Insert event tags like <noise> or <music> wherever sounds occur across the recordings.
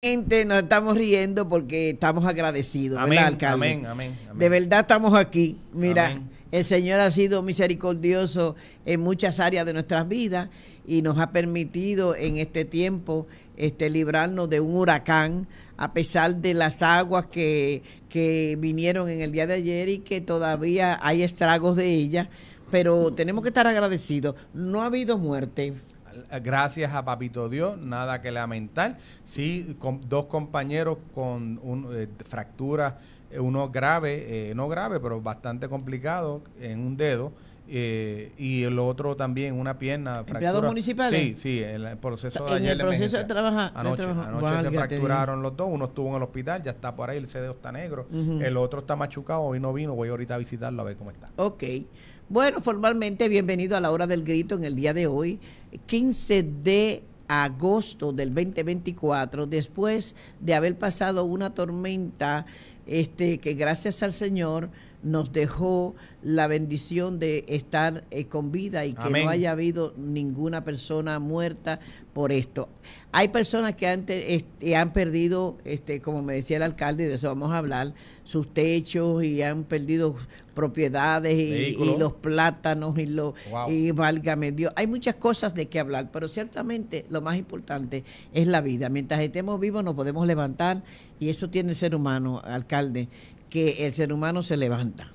Gente, nos estamos riendo porque estamos agradecidos, amén, Amén, amén, De verdad estamos aquí. Mira, el Señor ha sido misericordioso en muchas áreas de nuestras vidas y nos ha permitido en este tiempo este, librarnos de un huracán, a pesar de las aguas que, que vinieron en el día de ayer y que todavía hay estragos de ellas. Pero tenemos que estar agradecidos. No ha habido muerte gracias a Papito Dios, nada que lamentar. Sí, con dos compañeros con un, eh, fracturas, eh, uno grave, eh, no grave, pero bastante complicado en un dedo. y el otro también, una pierna. fracturada. municipal? Sí, sí, en el proceso de ¿En el proceso de trabajar. Anoche, se fracturaron los dos. Uno estuvo en el hospital, ya está por ahí, el CDO está negro. El otro está machucado, hoy no vino. Voy ahorita a visitarlo a ver cómo está. Ok. Bueno, formalmente bienvenido a la hora del grito en el día de hoy. 15 de agosto del 2024, después de haber pasado una tormenta este, que gracias al Señor nos dejó la bendición de estar eh, con vida y que no haya habido ninguna persona muerta por esto. Hay personas que antes este, han perdido, este, como me decía el alcalde, de eso vamos a hablar, sus techos y han perdido propiedades y, los plátanos y los y válgame Dios. Hay muchas cosas de qué hablar, pero ciertamente lo más importante es la vida. Mientras estemos vivos nos podemos levantar y eso tiene el ser humano, alcalde, que el ser humano se levanta.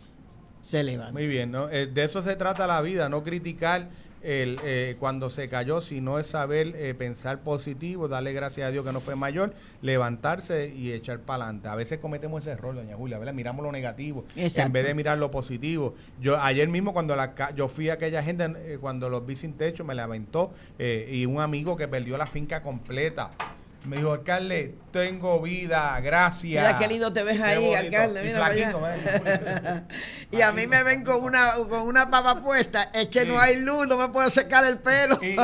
Se levanta. Muy bien, ¿no? Eh, de eso se trata la vida, no criticar el, eh, cuando se cayó, sino es saber eh, pensar positivo, darle gracias a Dios que no fue mayor, levantarse y echar para adelante. A veces cometemos ese error, doña Julia, ¿verdad? Miramos lo negativo en vez de mirar lo positivo. Yo ayer mismo cuando la, yo fui a aquella gente, cuando los vi sin techo, me lamentó y un amigo que perdió la finca completa me dijo, alcalde, tengo vida, gracias. Mira qué lindo te ves ahí, alcalde. <laughs> y, a mí me ven con una, con una papa puesta. Es que no hay luz, no me puedo secar el pelo. Y,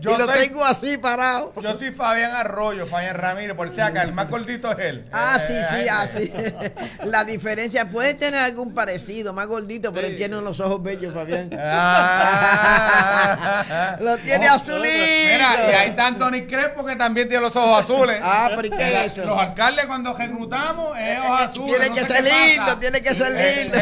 <laughs> lo tengo así parado. Yo soy Fabián Arroyo, Fabián Ramírez, por si acá, el más mm. gordito es él. Ah, eh, sí, eh, sí, así. <laughs> La diferencia puede tener algún parecido, más gordito, pero él tiene unos ojos bellos, Fabián. Ah. lo tiene azulito. Mira, y ahí está Anthony Crespo que también tiene los ojos azules. <laughs> Ah, pero qué eh, eso? Los alcaldes cuando reclutamos esos eh, eh, azules. Tiene que ser lindo, tiene que ser lindo.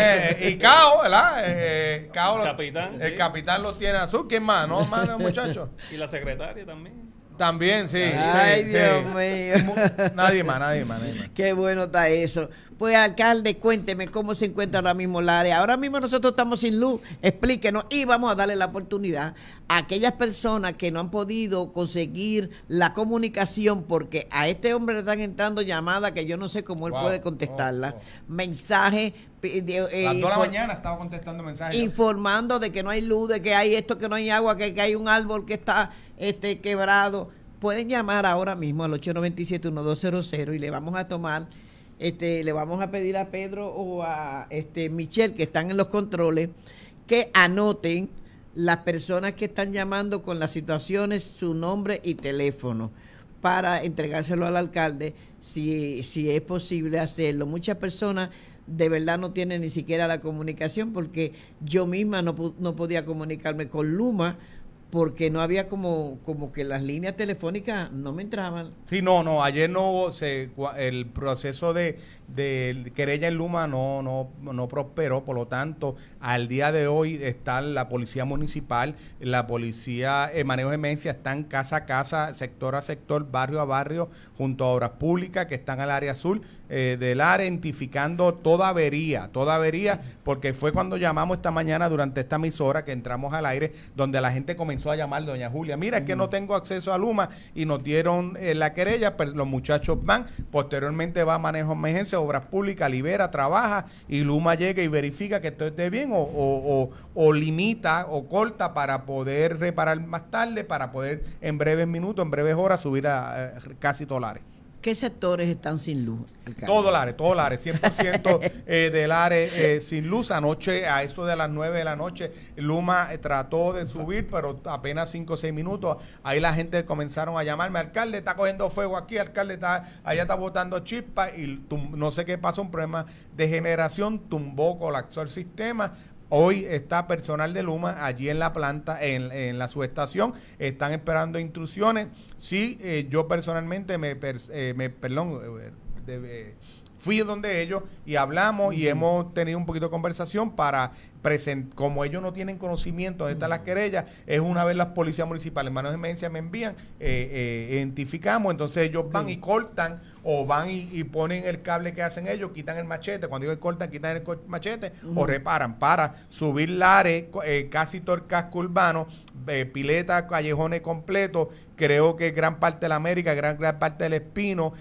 y Cao, ¿verdad? el capitán. El capitán los tiene azul. ¿Quién más? No, más muchachos. <laughs> Y la secretaria también. También, sí. Ay, Dios mío. Nadie más, nadie más, nadie más. Qué bueno está eso. Pues alcalde, cuénteme cómo se encuentra ahora mismo el área. Ahora mismo nosotros estamos sin luz, explíquenos y vamos a darle la oportunidad a aquellas personas que no han podido conseguir la comunicación porque a este hombre le están entrando llamadas que yo no sé cómo él puede contestarlas. Mensaje, mensajes. Eh, Las la mañana estaba contestando mensajes. Informando de que no hay luz, de que hay esto, que no hay agua, que, hay un árbol que está este quebrado. Pueden llamar ahora mismo al 897-1200 y le vamos a tomar este, le vamos a pedir a Pedro o a este, Michelle, que están en los controles, que anoten las personas que están llamando con las situaciones, su nombre y teléfono para entregárselo al alcalde si, es posible hacerlo. Muchas personas de verdad no tienen ni siquiera la comunicación porque yo misma no, no podía comunicarme con Luma porque no había como, como que las líneas telefónicas no me entraban. Sí, no, no, ayer no se, el proceso de de querella en Luma no, no, no prosperó, por lo tanto, al día de hoy está la policía municipal, la policía de eh, manejo de emergencia, están casa a casa, sector a sector, barrio a barrio, junto a obras públicas que están al área azul eh, del área, identificando toda avería, toda avería, porque fue cuando llamamos esta mañana durante esta emisora que entramos al aire, donde la gente comenzó a llamar, doña Julia, mira, que no mm. tengo acceso a Luma y nos dieron eh, la querella, pero pues, los muchachos van, posteriormente va a manejo de emergencia, Obras Públicas libera, trabaja y Luma llega y verifica que todo esté bien o, limita o corta para poder reparar más tarde, para poder en breves minutos, en breves horas subir a eh, casi dólares. ¿Qué sectores están sin luz? Todo el área, todo el área, 100% eh, del área eh, sin luz. Anoche, a eso de las 9 de la noche, Luma eh, trató de subir, pero apenas 5 o 6 minutos. Ahí la gente comenzaron a llamarme, alcalde, está cogiendo fuego aquí, alcalde, está, allá está botando chispas y no sé qué pasa un problema de generación, tumbó, colapsó el sistema. Hoy está personal de Luma allí en la planta, en, la subestación, están esperando instrucciones. Sí, eh, yo personalmente me, eh, me perdón, eh, fui donde ellos y hablamos y hemos tenido un poquito de conversación para present, como ellos no tienen conocimiento de estas las querellas, es una vez las policías municipales, manos de emergencia me envían, eh, eh, identificamos, entonces ellos van y cortan o van y, ponen el cable que hacen ellos, quitan el machete, cuando ellos cortan, quitan el machete o reparan para subir lares eh, casi todo el casco urbano, piletas, callejones completos, creo que gran parte de la América, gran, gran parte del Espino,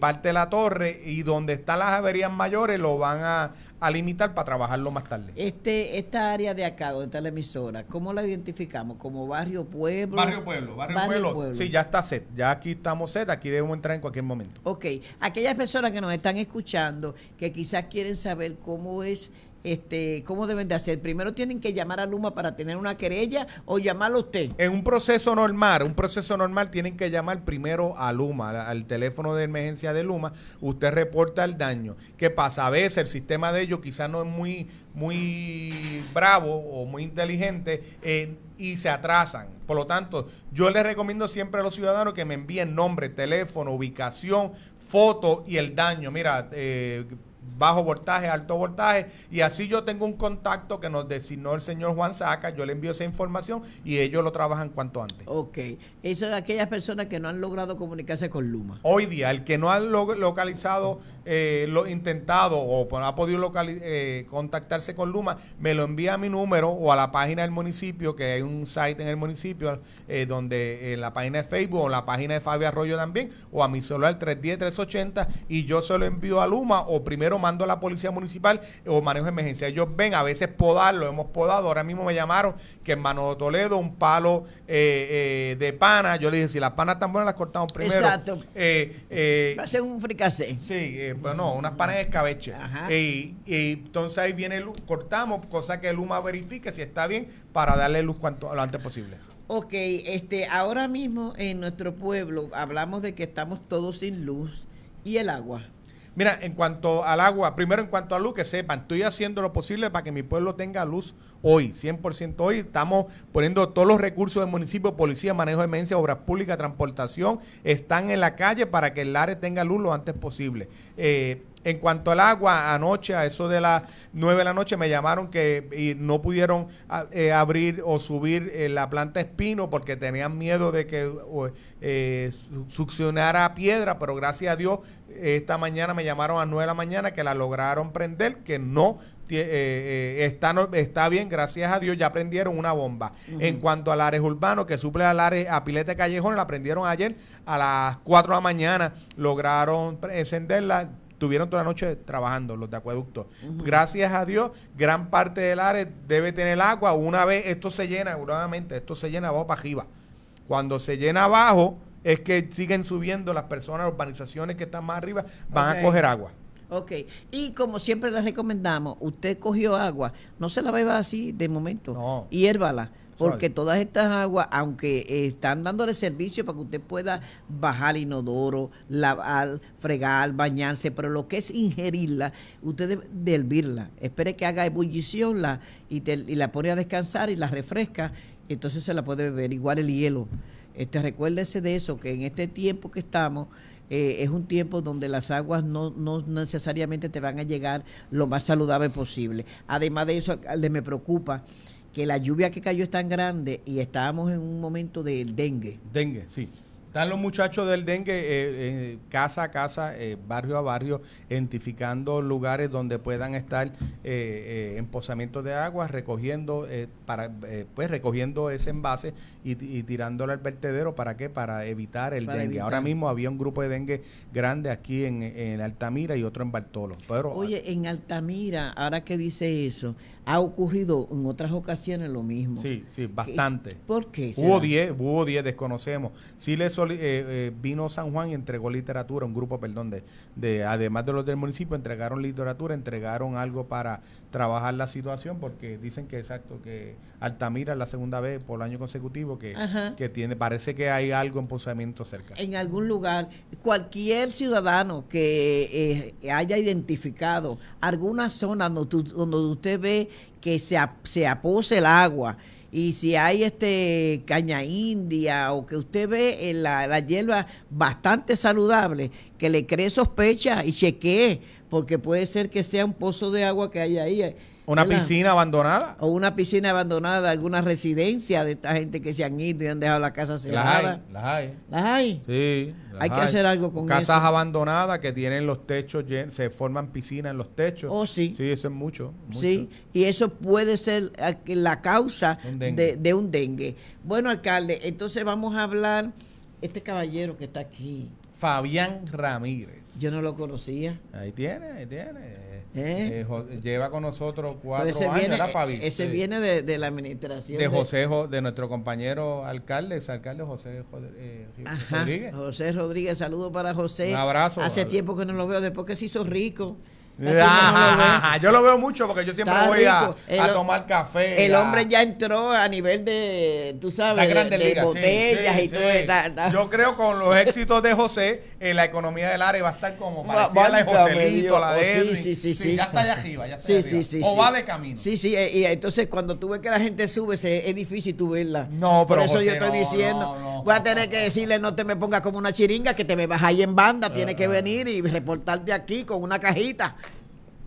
parte de la Torre y donde están las averías mayores lo van a, a limitar para trabajarlo más tarde. Este, esta área de acá, donde está la emisora, ¿cómo la identificamos? ¿Como barrio pueblo? Barrio pueblo, barrio, pueblo. Sí, ya está set. Ya aquí estamos set, aquí debemos entrar en cualquier momento. Ok, aquellas personas que nos están escuchando, que quizás quieren saber cómo es este, ¿cómo deben de hacer? Primero tienen que llamar a Luma para tener una querella o llamarlo usted. En un proceso normal, un proceso normal tienen que llamar primero a Luma, al teléfono de emergencia de Luma, usted reporta el daño. que pasa? A veces el sistema de ellos quizás no es muy, muy bravo o muy inteligente. Eh, y se atrasan. Por lo tanto, yo les recomiendo siempre a los ciudadanos que me envíen nombre, teléfono, ubicación, foto y el daño. Mira, eh, bajo voltaje, alto voltaje, y así yo tengo un contacto que nos designó el señor Juan Saca, yo le envío esa información y ellos lo trabajan cuanto antes. Ok, eso de aquellas personas que no han logrado comunicarse con Luma. Hoy día, el que no ha localizado, eh, lo intentado o no ha podido eh, contactarse con Luma, me lo envía a mi número o a la página del municipio, que hay un site en el municipio eh, donde en la página de Facebook o la página de Fabio Arroyo también, o a mi celular 310-380 y yo se lo envío a Luma o primero mando a la policía municipal o manejo de emergencia. Ellos ven, a veces podar, lo hemos podado. Ahora mismo me llamaron que en Mano Toledo un palo eh, eh, de pana. Yo le dije, si las panas están buenas las cortamos primero. Exacto. Eh, Va a ser un fricasé. Sí, bueno pues unas panas de escabeche. y entonces ahí viene luz, cortamos, cosa que el Luma verifique si está bien para darle luz cuanto lo antes posible. Ok, este, ahora mismo en nuestro pueblo hablamos de que estamos todos sin luz y el agua. Mira, en cuanto al agua, primero en cuanto a luz, que sepan, estoy haciendo lo posible para que mi pueblo tenga luz hoy, 100% hoy. Estamos poniendo todos los recursos del municipio, policía, manejo de emergencia, obras públicas, transportación, están en la calle para que el área tenga luz lo antes posible. Eh, en cuanto al agua, anoche a eso de las 9 de la noche me llamaron que y no pudieron ah, eh, abrir o subir eh, la planta Espino porque tenían miedo de que eh, succionara piedra, pero gracias a Dios esta mañana me llamaron a 9 de la mañana que la lograron prender, que no está, bien, gracias a Dios, ya prendieron una bomba. En cuanto al Ares Urbano, que suple al Ares, a Pilete Callejón, la prendieron ayer a las 4 de la mañana, lograron encenderla tuvieron toda la noche trabajando los de acueductos. Gracias a Dios, gran parte del área debe tener agua. Una vez esto se llena, nuevamente, esto se llena abajo para arriba. Cuando se llena abajo, es que siguen subiendo las personas, las urbanizaciones que están más arriba, van a coger agua. Ok, y como siempre les recomendamos, usted cogió agua, no se la beba así de momento, no. hiérvala. Porque todas estas aguas, aunque eh, están dándole servicio para que usted pueda bajar inodoro, lavar, fregar, bañarse, pero lo que es ingerirla, usted debe hervirla. Espere que haga ebullición y, la pone a descansar y la refresca, entonces se la puede beber. Igual el hielo. Este, recuérdese de eso, que en este tiempo que estamos, eh, es un tiempo donde las aguas no, no necesariamente te van a llegar lo más saludable posible. Además de eso, me preocupa que la lluvia que cayó es tan grande y estábamos en un momento de dengue. Dengue, sí. Están los muchachos del dengue eh, eh, casa a casa, eh, barrio a barrio, identificando lugares donde puedan estar en posamiento de agua, recogiendo, para, pues recogiendo ese envase y, tirándolo al vertedero. ¿Para qué? Para evitar el dengue. Ahora mismo había un grupo de dengue grande aquí en, Altamira y otro en Bartolo. Oye, en Altamira, ahora qué dice eso, ha ocurrido en otras ocasiones lo mismo. Sí, sí, bastante. ¿Por qué? Hubo 10, hubo 10, desconocemos. Sí le eh, eh, vino San Juan y entregó literatura, un grupo, perdón, de, además de los del municipio, entregaron literatura, entregaron algo para trabajar la situación, porque dicen que exacto, que Altamira es la segunda vez por año consecutivo que, que tiene, parece que hay algo en posamiento cerca. En algún lugar, cualquier ciudadano que eh, haya identificado alguna zona donde usted ve que se, apose el agua. Y si hay este caña india o que usted ve en la, la hierba bastante saludable, que le cree sospecha y chequee, porque puede ser que sea un pozo de agua que hay ahí eh, una piscina abandonada. O una piscina abandonada, alguna residencia de esta gente que se han ido y han dejado la casa cerrada. Las hay. Las hay. ¿Las hay? Sí. hay, que hacer algo con Casas eso. Casas abandonadas que tienen los techos llenos, se forman piscinas en los techos. Oh, sí. Sí, eso es mucho. Sí, y eso puede ser ah, la causa de un dengue. Bueno, alcalde, entonces vamos a hablar, este caballero que está aquí. Fabián Ramírez. Yo no lo conocía. Ahí tiene, ahí tiene. ¿Eh? Eh, lleva con nosotros cuatro años, eh, Ese viene de, la administración. De José, de, nuestro compañero alcalde, alcalde José Rodríguez. José Rodríguez, saludo para José. Un abrazo. Hace tiempo que no lo veo, después que se hizo rico yo lo veo mucho porque yo siempre voy a, tomar café. El hombre ya entró a nivel de, tú sabes, de, botellas y todo. Yo creo con los éxitos de José, en eh, la economía del área va a estar como parecida a la de Joselito, la de él, oh, sí, sí, sí, Ya está allá arriba, ya está o va de camino. Sí, sí, eh, y entonces cuando tú ves que la gente sube, se, es difícil tú verla. No, pero eso yo estoy diciendo, voy a tener que decirle, no te me pongas como una chiringa, que te me vas ahí en banda, tienes que eh, venir y reportarte aquí con una cajita.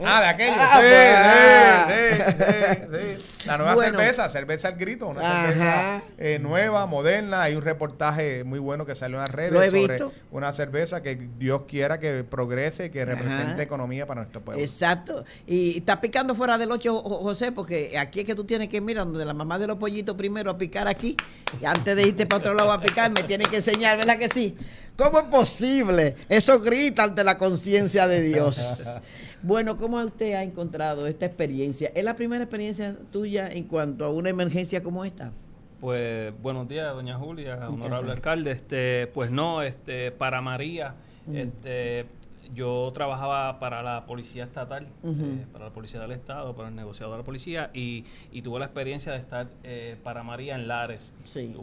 Ah, de aquello. Ah, pues, ah. sí, sí, La nueva cerveza, cerveza al grito, una cerveza eh, nueva, moderna. Hay un reportaje muy bueno que salió en las redes sobre una cerveza que Dios quiera que progrese, y que represente economía para nuestro pueblo. Exacto. Y está picando fuera del 8, José, porque aquí es que tú tienes que mirar donde la mamá de los pollitos primero a picar aquí. Y antes de irte para otro lado a picar, me tienes que enseñar, ¿verdad que sí? ¿Cómo es posible? Eso grita ante la conciencia de Dios. <laughs> Bueno, ¿cómo usted ha encontrado esta experiencia? ¿Es la primera experiencia tuya en cuanto a una emergencia como esta? Pues buenos días, doña Julia, honorable alcalde. Este, pues no, este, para María, este, yo trabajaba para la policía estatal, eh, para la policía del estado, para el negociador de la policía y, y tuve la experiencia de estar eh, para María en Lares. Sí.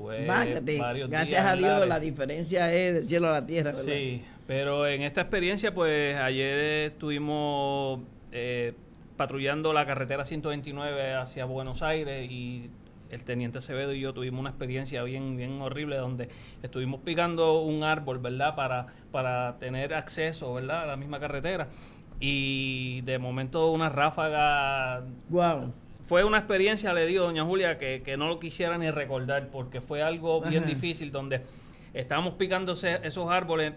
Gracias a Dios la diferencia es del cielo a la tierra. ¿verdad? Sí, pero en esta experiencia, pues ayer estuvimos eh, patrullando la carretera 129 hacia Buenos Aires y el teniente Acevedo y yo tuvimos una experiencia bien, bien horrible donde estuvimos picando un árbol, ¿verdad? Para, para tener acceso, ¿verdad? A la misma carretera. Y de momento una ráfaga... Wow fue una experiencia, le digo, doña Julia, que, no lo quisiera ni recordar, porque fue algo bien difícil, donde estábamos picando esos árboles,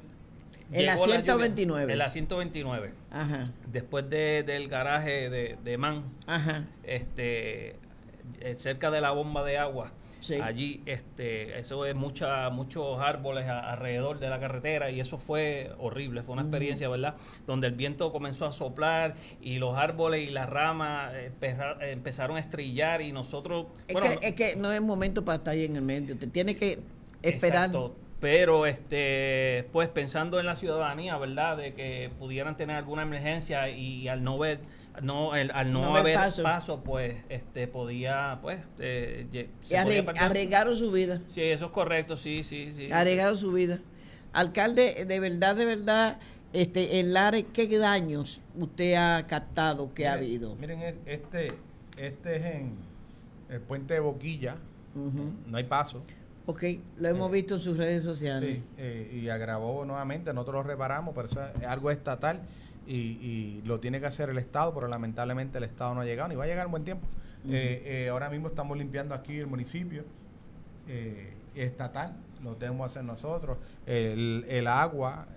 en la 129. En la 129. Ajá. Después de, del garaje de, de Man. Ajá. Este, eh, cerca de la bomba de agua. Allí, este, eso es mucha, muchos árboles alrededor de la carretera y eso fue horrible, fue una experiencia, ¿verdad? Donde el viento comenzó a soplar y los árboles y las ramas eh, eh, empezaron a estrillar y nosotros... Es, que, es que no es momento para estar ahí en el medio, te tiene que esperar pero este pues pensando en la ciudadanía verdad de que pudieran tener alguna emergencia y al no ver no al no, haber paso. pues este podía pues eh, su vida sí eso es correcto sí sí sí arriesgaron su vida alcalde de verdad de verdad este el Lares qué daños usted ha captado que ha habido miren e-, este este es en el puente de Boquilla no hay paso Ok, lo hemos eh, visto en sus redes sociales. Sí, eh, y agravó nuevamente, nosotros lo reparamos, pero es algo estatal y, lo tiene que hacer el Estado, pero lamentablemente el Estado no ha llegado, ni va a llegar en buen tiempo. Eh, ahora mismo estamos limpiando aquí el municipio estatal, lo tenemos que hacer nosotros. El, agua,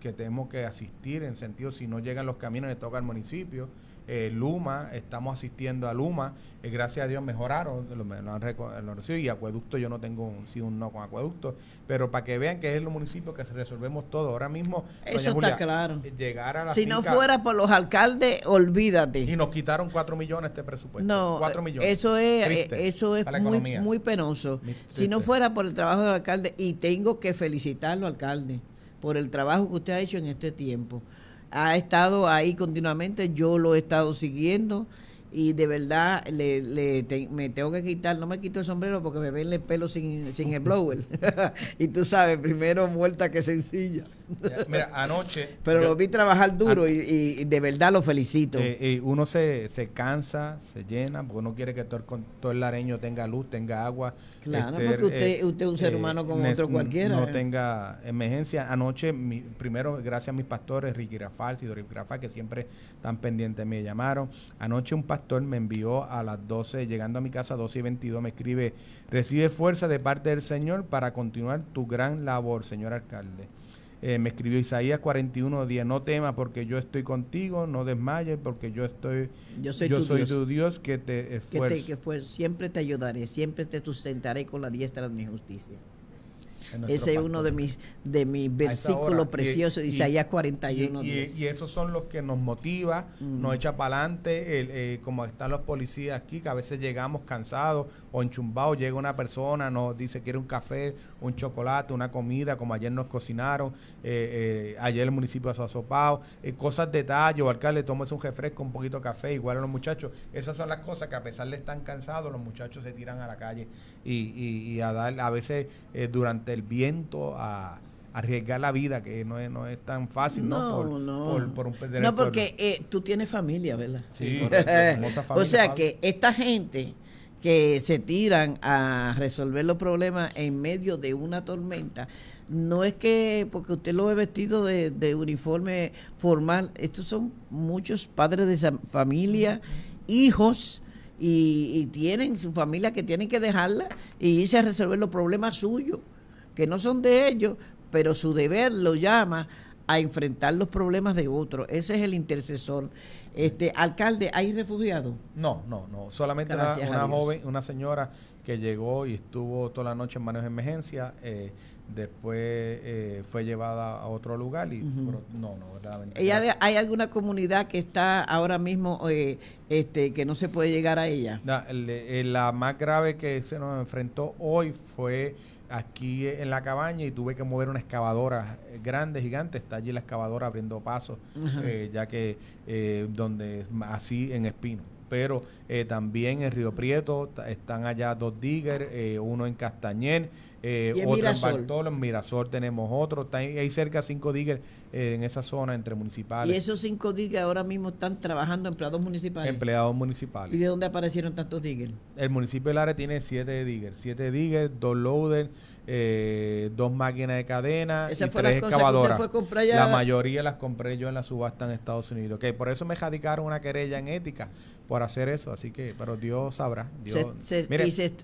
que tenemos que asistir en sentido, si no llegan los caminos le toca al municipio eh, Luma, estamos asistiendo a Luma, eh, gracias a Dios mejoraron, lo, han, reconocido y acueducto yo no tengo un sí un no con acueducto, pero para que vean que es los municipio que resolvemos todo. Ahora mismo, está claro. llegar a la Si no fuera por los alcaldes, olvídate. Y nos quitaron cuatro millones de este presupuesto. No, 4 millones. Eso es, eh, eso es muy, muy, penoso. Si no fuera por el trabajo del alcalde, y tengo que felicitarlo, alcalde, por el trabajo que usted ha hecho en este tiempo ha estado ahí continuamente, yo lo he estado siguiendo y de verdad le, me tengo que quitar, no me quito el sombrero porque me ven el pelo sin, sin el blower. <laughs> y tú sabes, primero muerta que sencilla anoche. Pero lo vi trabajar duro y, de verdad lo felicito. Eh, eh, uno se, se, cansa, se llena, porque uno quiere que todo el, todo el lareño tenga luz, tenga agua. Claro, porque este, usted, eh, usted es un ser humano como otro cualquiera. No tenga emergencia. Anoche, mi, primero, gracias a mis pastores, Ricky Rafal y que siempre están pendientes, me llamaron. Anoche un pastor me envió a las 12, llegando a mi casa a 12 y 22, me escribe, recibe fuerza de parte del Señor para continuar tu gran labor, señor alcalde. Eh, me escribió Isaías 41 10 no temas porque yo estoy contigo, no desmayes porque yo estoy, yo soy, tu, Dios. que te esfuerzo. siempre te ayudaré, siempre te sustentaré con la diestra de mi justicia. Ese es uno de mis, de versículos preciosos, allá 41. Y, y, esos son los que nos motiva, mm. nos echa para adelante, eh, como están los policías aquí, que a veces llegamos cansados o enchumbados, llega una persona, nos dice quiere un café, un chocolate, una comida, como ayer nos cocinaron, eh, eh, ayer el municipio ha asopado, cosas de tallo, alcalde, tómese un refresco, un poquito de café, igual a los muchachos. Esas son las cosas que a pesar de estar cansados, los muchachos se tiran a la calle y, a dar, a veces durante el viento a arriesgar la vida, que no es, no es tan fácil, ¿no? por, un no porque eh, tú tienes familia, ¿verdad? <laughs> O sea que esta gente que se tiran a resolver los problemas en medio de una tormenta, no es que porque usted lo ve vestido de, uniforme formal, estos son muchos padres de familia, hijos, y, y, tienen su familia que tienen que dejarla y irse a resolver los problemas suyos que no son de ellos, pero su deber lo llama a enfrentar los problemas de otros. Ese es el intercesor. Este alcalde, ¿hay refugiados? No, no, no. Solamente una, joven, una señora que llegó y estuvo toda la noche en manos de emergencia. Eh, después eh, fue llevada a otro lugar y no, no, ¿verdad? ¿Ella, ¿Hay alguna comunidad que está ahora mismo eh, este, que no se puede llegar a ella? la más grave que se nos enfrentó hoy fue aquí eh, en la cabaña y tuve que mover una excavadora eh, grande, gigante. Está allí la excavadora abriendo pasos, eh, ya que donde así en Espino. Pero también en Río Prieto están allá dos diggers, uno en Castañer eh, otro en Mirasol tenemos otro, ahí, hay cerca cinco Digger eh, en esa zona entre municipales. Y esos cinco diggers ahora mismo están trabajando empleados municipales. Empleados municipales. ¿Y de dónde aparecieron tantos diggers? El municipio de lares tiene siete diggers, siete diggers, dos loaders, eh, dos máquinas de cadena y tres excavadoras. La mayoría las compré yo en la subasta en Estados Unidos. Que por eso me jadicaron una querella en ética por hacer eso. Así que, pero Dios sabrá. se,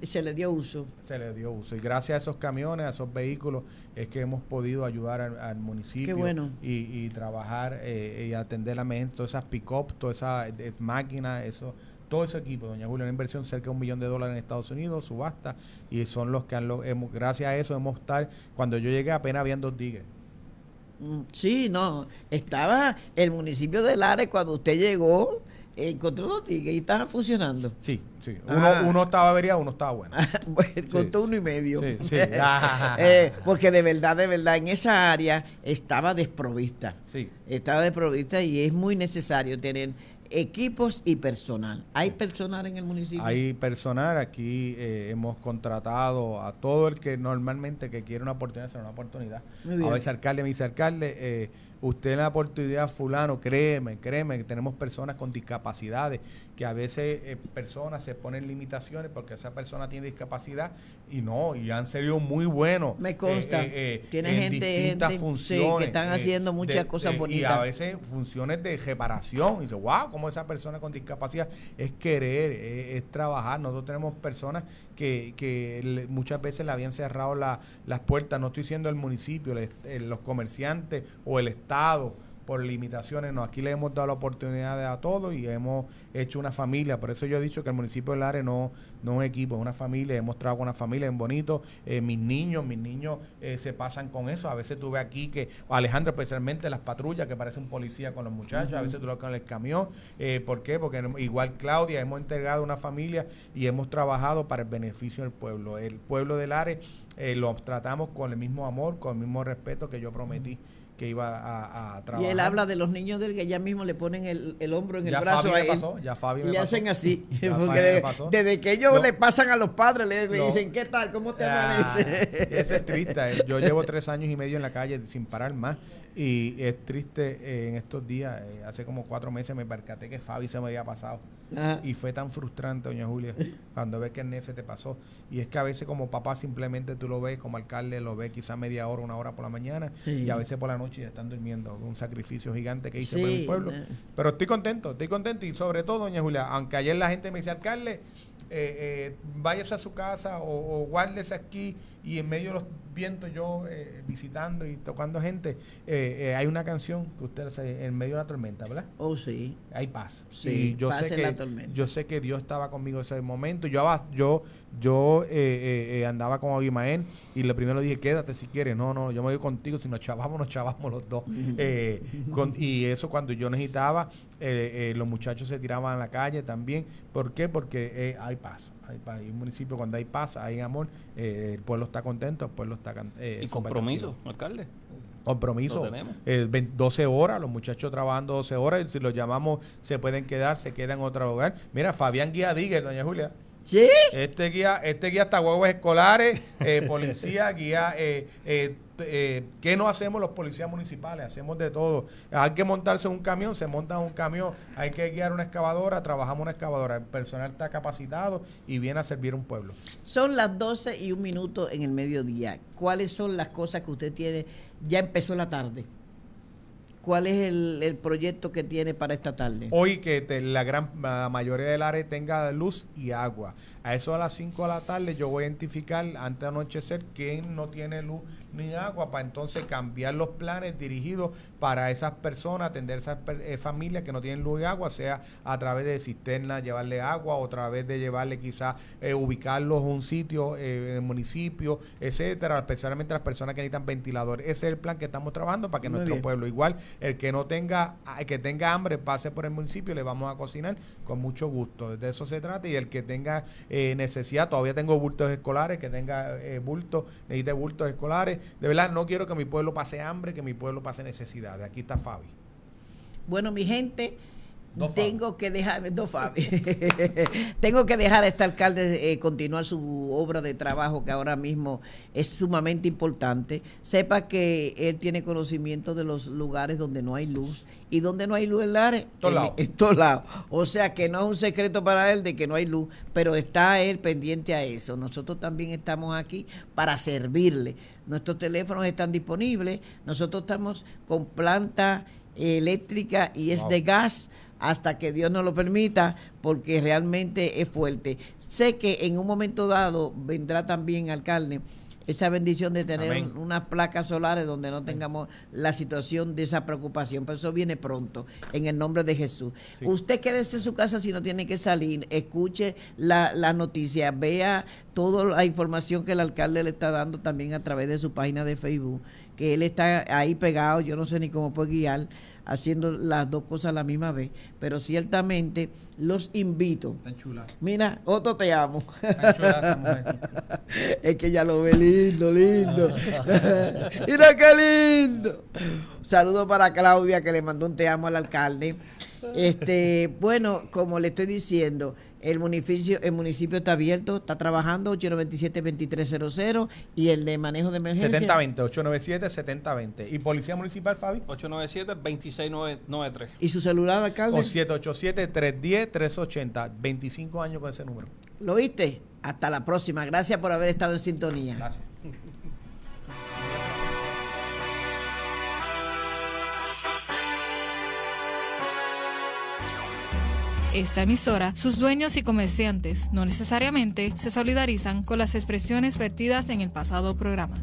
y se, le dio uso. Se le dio uso. Y gracias a esos camiones, a esos vehículos, es que hemos podido ayudar al, municipio y, trabajar eh, y atender la mente todas esas pick-up, todas esas eh, máquinas, eso todo ese equipo, doña Julia, una inversión cerca de un millón de dólares en Estados Unidos, subasta, y son los que han, gracias a eso hemos estar, cuando yo llegué apenas habían dos tigres. Mm, sí, no, estaba el municipio de Lares cuando usted llegó, encontró eh, dos tigres y estaba funcionando. Sí, sí. Uno, ah. estaba averiado, uno estaba bueno. <laughs> Contó uno y medio. <laughs> Ah. Eh, porque de verdad, de verdad, en esa área estaba desprovista. Sí. Estaba desprovista y es muy necesario tener equipos y personal. ¿Hay personal en el municipio? Hay personal. Aquí eh, hemos contratado a todo el que normalmente que quiere una oportunidad, será una oportunidad. A veces alcalde, vicealcalde, eh, usted en la oportunidad fulano, créeme, créeme, que tenemos personas con discapacidades, que a veces eh, personas se ponen limitaciones porque esa persona tiene discapacidad y no, y han servido muy buenos. Me consta, eh, eh, tiene gente, distintas funciones, que están haciendo muchas cosas bonitas. Y a veces funciones de reparación, y dice, wow, como esa persona con discapacidad es querer, es, trabajar. Nosotros tenemos personas que, que muchas veces le habían cerrado las puertas, no estoy diciendo el municipio, los comerciantes o el Estado por limitaciones. No, aquí le hemos dado la oportunidad a todos y hemos hecho una familia. Por eso yo he dicho que el municipio de Lares no, no es un equipo, es una familia. Hemos trabajado con una familia en bonito. Eh, mis niños, mis niños eh, se pasan con eso. A veces tú ves aquí que, Alejandro, especialmente las patrullas, que parece un policía con los muchachos, a veces tú lo con el camión. Eh, ¿Por qué? Porque igual Claudia, hemos entregado una familia y hemos trabajado para el beneficio del pueblo. El pueblo de Lares lo tratamos con el mismo amor, con el mismo respeto que yo prometí que iba a, trabajar. Y él habla de los niños del que ya mismo le ponen el, el hombro en el brazo a él. Pasó, ya Fabio me y hacen así. <laughs> <laughs> desde que ellos le pasan a los padres, le, dicen, ¿qué tal? ¿Cómo te ah, amanece? Ese es triste. Eh. Yo llevo tres años y medio en la calle sin parar más. Y es triste, eh, en estos días, eh, hace como cuatro meses me percaté que Fabi se me había pasado. Y fue tan frustrante, doña Julia, <laughs> cuando ves que el ese te pasó. Y es que a veces como papá simplemente tú lo ves, como alcalde lo ves quizá media hora, una hora por la mañana, y a veces por la noche ya están durmiendo. Un sacrificio gigante que hice por el pueblo. Pero estoy contento, estoy contento. Y sobre todo, doña Julia, aunque ayer la gente me dice, alcalde, eh, eh, váyase a su casa o, o, guárdese aquí y en medio de los vientos yo eh, visitando y tocando gente, eh, hay una canción que usted en medio de la tormenta, ¿verdad? Oh, sí. Hay paz. Sí, yo sé que, Yo sé que Dios estaba conmigo ese momento. Yo, yo, yo andaba con Abimael y le primero dije, quédate si quieres. No, no, yo me voy contigo. Si nos chavamos, nos chavamos los dos. con, y eso cuando yo necesitaba eh, eh, los muchachos se tiraban a la calle también. ¿Por qué? Porque eh, hay paz. Hay un municipio cuando hay paz, hay amor, el pueblo está contento, el pueblo está... y compromiso, alcalde. Compromiso. Eh, 12 horas, los muchachos trabajando 12 horas, si los llamamos se pueden quedar, se quedan en otro hogar, Mira, Fabián Guía Díguez, doña Julia. ¿Sí? Este guía, este guía hasta huevos escolares, policía, guía eh, eh, ¿qué no hacemos los policías municipales? Hacemos de todo. Hay que montarse un camión, se monta un camión, hay que guiar una excavadora, trabajamos una excavadora. El personal está capacitado y viene a servir un pueblo. Son las 12 y un minuto en el mediodía. ¿Cuáles son las cosas que usted tiene? Ya empezó la tarde. ¿Cuál es el, el, proyecto que tiene para esta tarde? Hoy que la gran mayoría del área tenga luz y agua. A eso a las 5 de la tarde yo voy a identificar antes de anochecer quién no tiene luz ni agua para entonces cambiar los planes dirigidos para esas personas, atender esas eh, familias que no tienen luz y agua, sea a través de cisternas, llevarle agua o a través de llevarle quizás eh, ubicarlos a un sitio, eh, en el municipio, etcétera, especialmente las personas que necesitan ventilador. Ese es el plan que estamos trabajando para que nuestro pueblo igual el que no tenga, el que tenga hambre, pase por el municipio le vamos a cocinar con mucho gusto. De eso se trata. Y el que tenga eh, necesidad, todavía tengo bultos escolares, que tenga eh, bultos, necesite bultos escolares. De verdad, no quiero que mi pueblo pase hambre, que mi pueblo pase necesidades. Aquí está Fabi. Bueno, mi gente tengo que dejar, Fabi. <laughs> tengo que dejar a este alcalde eh, continuar su obra de trabajo que ahora mismo es sumamente importante. Sepa que él tiene conocimiento de los lugares donde no hay luz y donde no hay luz en Lares, en, en todos lados. O sea que no es un secreto para él de que no hay luz, pero está él pendiente a eso. Nosotros también estamos aquí para servirle. Nuestros teléfonos están disponibles. Nosotros estamos con planta eh, eléctrica y es de gas hasta que Dios nos lo permita, porque realmente es fuerte. Sé que en un momento dado vendrá también, alcalde, esa bendición de tener unas placas solares donde no tengamos la situación de esa preocupación, pero eso viene pronto, en el nombre de Jesús. Usted quédese en su casa si no tiene que salir, escuche la, la noticia, vea toda la información que el alcalde le está dando también a través de su página de Facebook, que él está ahí pegado, yo no sé ni cómo puede guiar, haciendo las dos cosas a la misma vez. Pero ciertamente los invito. Mira, otro te amo. <laughs> es que ya lo ve lindo, lindo. <laughs> Mira qué lindo. Saludo para Claudia que le mandó un te amo al alcalde. Este, bueno, como le estoy diciendo, el municipio, está abierto, está trabajando 897-2300 y el de manejo de emergencia. 7020, 897-7020. ¿Y Policía Municipal, Fabi? 897-2693. ¿Y su celular, alcalde? O 787-310-380. 25 años con ese número. ¿Lo oíste? Hasta la próxima. Gracias por haber estado en sintonía. Gracias. esta emisora, sus dueños y comerciantes no necesariamente se solidarizan con las expresiones vertidas en el pasado programa.